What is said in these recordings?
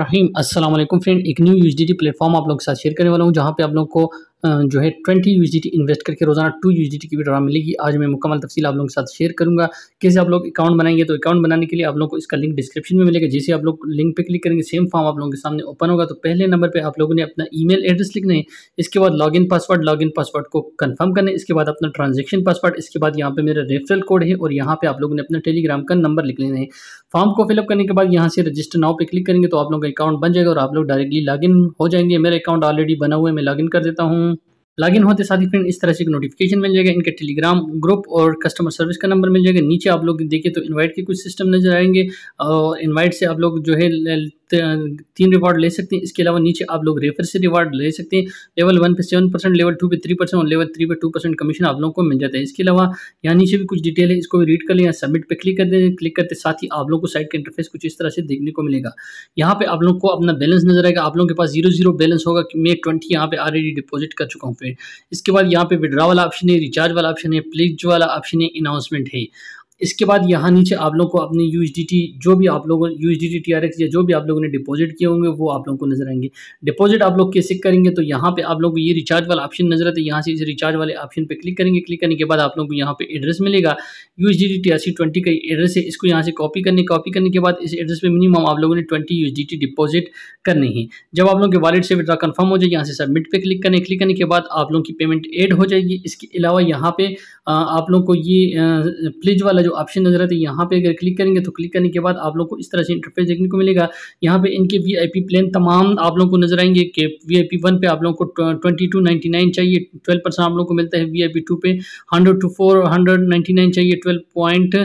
रहीम अस्सलाम वालेकुम फ्रेंड एक न्यू यूजीडी प्लेटफॉर्म आप लोग के साथ शेयर करने वाला हूँ जहाँ पे आप लोग को जो है ट्वेंटी यू इन्वेस्ट करके रोज़ाना टू यू की विड्रा मिलेगी आज मैं मुकम्मल तफसील आप लोगों के साथ शेयर करूँगा कैसे आप लोग अकाउंट बनाएंगे तो अकाउंट बनाने के लिए आप लोगों को इसका लिंक डिस्क्रिप्शन में मिलेगा जैसे आप लोग लिंक पर क्लिक करेंगे सेम फॉर्म आप लोगों के सामने ओपन होगा तो पहले नंबर पर आप लोगों ने अपना ई एड्रेस लिखना है इसके बाद log in password log in password को कन्फर्म करना है इसके बाद अपना ट्रांजेक्शन पासवर्ड इसके बाद यहाँ पर मेरा रेफरल कोड है और यहाँ पर आप लोगों ने अपना टेलीग्राम का नंबर लिख लेना है फॉर्म को फिलअप करने के बाद यहाँ से रजिस्टर नाव पर क्लिक करेंगे तो आप लोग का अकाउंट बन जाएगा और आप लोग डायरेक्टली लॉगिन हो जाएंगे मेरा अकाउंट ऑलरेडी बना हुआ है मैं लॉगिन कर देता हूँ लॉगिन होते साथ ही फ्रेंड इस तरह से एक नोटिफिकेशन मिल जाएगा इनके टेलीग्राम ग्रुप और कस्टमर सर्विस का नंबर मिल जाएगा नीचे आप लोग देखिए तो इनवाइट के कुछ सिस्टम नजर आएंगे और इनवाइट से आप लोग जो है तीन रिवॉर्ड ले सकते हैं इसके अलावा नीचे आप लोग रेफर से रिवॉर्ड ले सकते हैं लेवल वन पे सेवन परसेंट लेवल टू पे थ्री परसेंट और लेवल थ्री पे टू परसेंट कमीशन आप लोगों को मिल जाता है इसके अलावा यहाँ नीचे भी कुछ डिटेल है इसको भी रीड कर लें या सबमिट पर क्लिक कर दें क्लिक करते साथ ही आप लोग को साइट का इंटरफेस कुछ इस तरह से देखने को मिलेगा यहाँ पे आप लोग को अपना बैलेंस नजर आएगा आप लोगों के पास जीरो जीरो बैलेंस होगा कि मैं ट्वेंटी यहाँ पे ऑलरेडी डिपोजिट कर चुका हूँ फिर इसके बाद यहाँ पे विड्रा वाला ऑप्शन है रिचार्ज वाला ऑप्शन है प्लेज वाला ऑप्शन है अनाउंसमेंट है इसके बाद यहाँ नीचे आप लोग को अपनी यू जो भी आप लोगों यू डी या जो भी आप लोगों ने डिपॉजिट किए होंगे वो आप लोगों को नजर आएंगे डिपॉजिट आप लोग कैसे करेंगे तो यहाँ पे आप लोग को ये रिचार्ज वाला ऑप्शन नजर आता है यहाँ से इस रिचार्ज वाले ऑप्शन पे क्लिक करेंगे क्लिक करने के बाद आप लोग को यहाँ पे एड्रेस मिलेगा यू एस का एड्रेस है इसको यहाँ से कॉपी करने कॉपी करने के बाद इस एड्रेस पर मिनिमम आप लोगों ने ट्वेंटी यू डिपॉजिट करनी है जब आप लोग के वालेट से विड्रा कन्फर्म हो जाए यहाँ से सबमिट पर क्लिक करने क्लिक करने के बाद आप लोग की पेमेंट एड हो जाएगी इसके अलावा यहाँ पे आप लोग को ये प्लीज वाला जो ऑप्शन नजर आता है यहाँ पे अगर क्लिक करेंगे तो क्लिक करने के बाद आप लोग को इस तरह से इंटरफेस देखने को मिलेगा यहाँ पे इनके वीआईपी प्लान तमाम आप लोगों को नजर आएंगे कि वीआईपी वन पे आप लोगों को ट्वेंटी टू नाइन्टी नाइन चाहिए ट्वेल्व परसेंट आप लोगों को मिलता है वीआईपी टू पे hundred to four hundred ninety nine चाहिए ट्वेल्व पॉइंट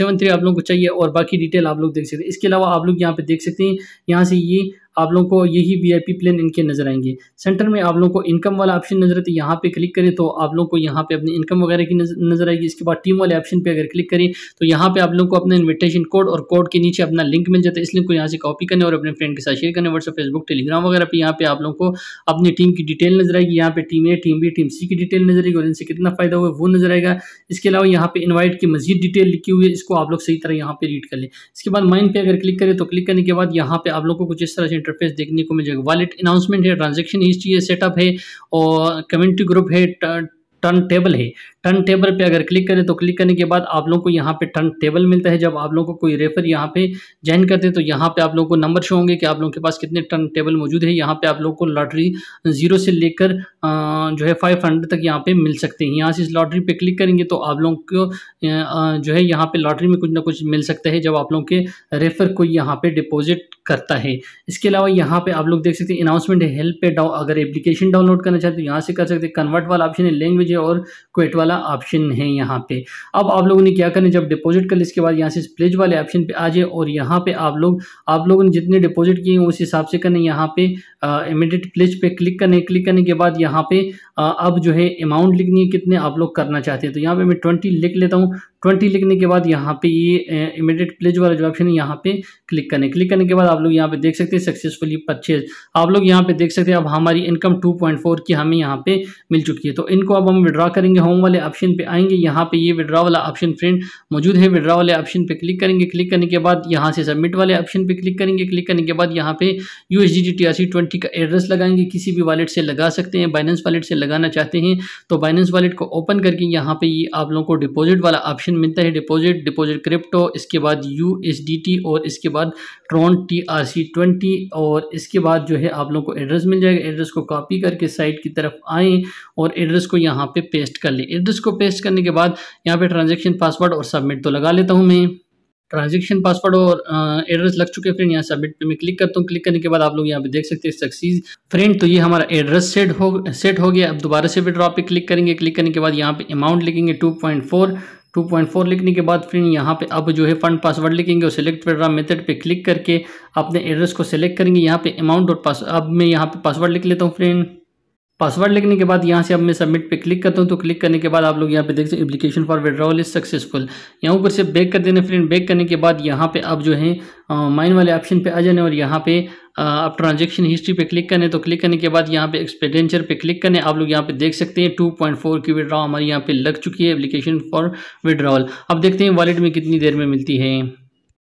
सेवन थ्री आप लोगों को चाहिए और बाकी डिटेल आप लोग देख सकते हैं इसके अलावा आप लोग यहाँ पे देख सकते हैं यहाँ से ये आप लोगों को यही पी प्लान इनके नज़र आएंगे सेंटर में आप लोगों को इनकम वाला ऑप्शन नज़र आता है यहाँ पे क्लिक करें तो आप लोगों को यहाँ पे अपनी इनकम वगैरह की नज़र आएगी इसके बाद टीम वाले ऑप्शन पे अगर क्लिक करें तो यहाँ पे आप लोगों को अपना इन्विटेशन कोड और कोड के नीचे अपना लिंक मिल जाता है इस लिंक को यहाँ से कॉपी करने और अपने फ्रेंड के साथ शेयर करने व्हाट्सअप फेसबुक टेलीग्राम वगैरह पर यहाँ पे आप लोगों को अपनी टीम की डिटेल नजर आएगी यहाँ पे team A team B team C की डिटेल नजर आएगी और इनसे कितना फ़ायदा हुआ वो नजर आएगा इसके अलावा यहाँ पे इन्वाइट की मजीद डिटेल लिखी हुई है इसको आप लोग सही तरह यहाँ पे रीड कर लें इसके बाद माइंड पे अगर क्लिक करें तो क्लिक करने के बाद यहाँ पे आप लोग को कुछ इस तरह से इंटरफेस देखने को मिल जाएगा वॉलेट अनाउंसमेंट है ट्रांजेक्शन हिस्ट्री है सेटअप है और कम्युनिटी ग्रुप है टर्न टेबल है टर्न टेबल पे अगर क्लिक करें तो क्लिक करने के बाद आप लोगों को यहाँ पे टर्न टेबल मिलता है जब आप लोगों को कोई रेफर यहाँ पे ज्वाइन करते हैं तो यहाँ पे आप लोगों को नंबर शो होंगे कि आप लोगों के पास कितने टर्न टेबल मौजूद है यहाँ पे आप लोगों को लॉटरी जीरो से लेकर जो है फाइव हंड्रेड तक यहाँ पे मिल सकते हैं यहाँ से इस लॉटरी पर क्लिक करेंगे तो आप लोगों को जो है यहाँ पे लॉटरी में कुछ ना कुछ मिल सकता है जब आप लोगों के रेफर को यहाँ पे डिपोजिट करता है इसके अलावा यहाँ पे आप लोग देख सकते हैं अनाउंसमेंट है हेल्प पे डाउ अगर एप्लीकेशन डाउनलोड करना चाहते हो तो यहाँ से कर सकते हैं कन्वर्ट वाला ऑप्शन है लैंग्वेज है और क्वेट वाला ऑप्शन है यहाँ पे अब आप लोगों ने क्या करना जब डिपॉजिट कर ली इसके बाद यहाँ से प्लेज वाले ऑप्शन पे आ जाए और यहाँ पे आप लोग आप लोगों ने जितने डिपॉजिट किए हैं उस हिसाब से करना यहाँ पे इमिडियट प्लेज पे क्लिक करने क्लिक करने के बाद यहाँ पे अब जो है अमाउंट लिखनी है कितने आप लोग करना चाहते हैं तो यहाँ पे मैं ट्वेंटी लिख लेता हूँ ट्वेंटी लिखने के बाद यहाँ पे ये इमीडिएट प्लेज वाला जो ऑप्शन है यहाँ पे क्लिक करें क्लिक करने के बाद आप लोग यहाँ पे देख सकते हैं सक्सेसफुली परचेज आप लोग यहाँ पे देख सकते हैं अब हमारी इनकम 2.4 की हमें यहाँ पे मिल चुकी है तो इनको अब हम विड्रा करेंगे होम वाले ऑप्शन पे आएंगे यहाँ पे ये विड्रा वाला ऑप्शन फ्रेंड मौजूद है विड्रा वाले ऑप्शन पर क्लिक करेंगे क्लिक करने के बाद यहाँ से सबमिट वाले ऑप्शन पर क्लिक करेंगे क्लिक करने के बाद यहाँ पे यू एस का एड्रेस लगाएंगे किसी भी वालेट से लगा सकते हैं बाइनेंस वालेट से लगाना चाहते हैं तो बाइनेंस वालेट को ओपन करके यहाँ पर ये आप लोगों को डिपोजिट वाला ऑप्शन ऑप्शन मिलता है डिपॉजिट डिपॉजिट क्रिप्टो इसके बाद यू और इसके बाद Tron T R C twenty और इसके बाद जो है आप लोगों को एड्रेस मिल जाएगा एड्रेस को कॉपी करके साइट की तरफ आएँ और एड्रेस को यहाँ पे पेस्ट कर लें एड्रेस को पेस्ट करने के बाद यहाँ पर ट्रांजेक्शन पासवर्ड और सबमिट तो लगा लेता हूँ मैं ट्रांजेक्शन पासवर्ड और एड्रेस लग चुके फ्रेंड यहाँ सबमिट पे मैं क्लिक करता हूँ क्लिक करने के बाद आप लोग यहाँ पे देख सकते हैं सक्सेस फ्रेंड तो ये हमारा एड्रेस सेट हो सेट हो गया अब दोबारा से विड्रॉ पे क्लिक करेंगे क्लिक करने के बाद यहाँ पे अमाउंट लिखेंगे टू पॉइंट फोर 2.4 लिखने के बाद फिर यहाँ पे अब जो है फंड पासवर्ड लिखेंगे और सिलेक्ट पेड्रा मेथड पे क्लिक करके अपने एड्रेस को सिलेक्ट करेंगे यहाँ पे अमाउंट और पास अब मैं यहाँ पे पासवर्ड लिख लेता हूँ फ्रेंड पासवर्ड लिखने के बाद यहाँ से अब मैं सबमिट पे क्लिक करता हूँ तो क्लिक करने के बाद आप लोग यहाँ पे देख सकते हैं application for withdrawal is successful यहाँ ऊपर से बैक कर देना फ्रेंड बैक करने के बाद यहाँ पे अब जो है माइन वाले ऑप्शन पे आ जाने और यहाँ पे आप ट्रांजेक्शन हिस्ट्री पे क्लिक करें तो क्लिक करने के बाद यहाँ पे एक्सपेंडेंचर पे क्लिक करें आप लोग यहाँ पे देख सकते हैं 2.4 की विड्रॉ हमारी यहाँ पे लग चुकी है एप्लीकेशन फॉर विड्रॉल अब देखते हैं वॉलेट में कितनी देर में मिलती है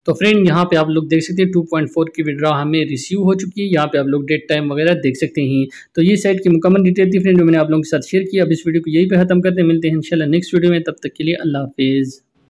तो फ्रेंड यहाँ पे आप लोग देख सकते हैं 2.4 की विड्रॉ हमें रिसीव हो चुकी है यहाँ पे आप लोग डेट टाइम वगैरह देख सकते हैं तो ये साइट की मुकम्मल डिटेल थी फ्रेंड जो मैंने आप लोगों के साथ शेयर किया अब इस वीडियो को यही पे खत्म करते मिलते हैं इंशाल्लाह नेक्स्ट वीडियो में तब तक के लिए अल्लाह हाफिज़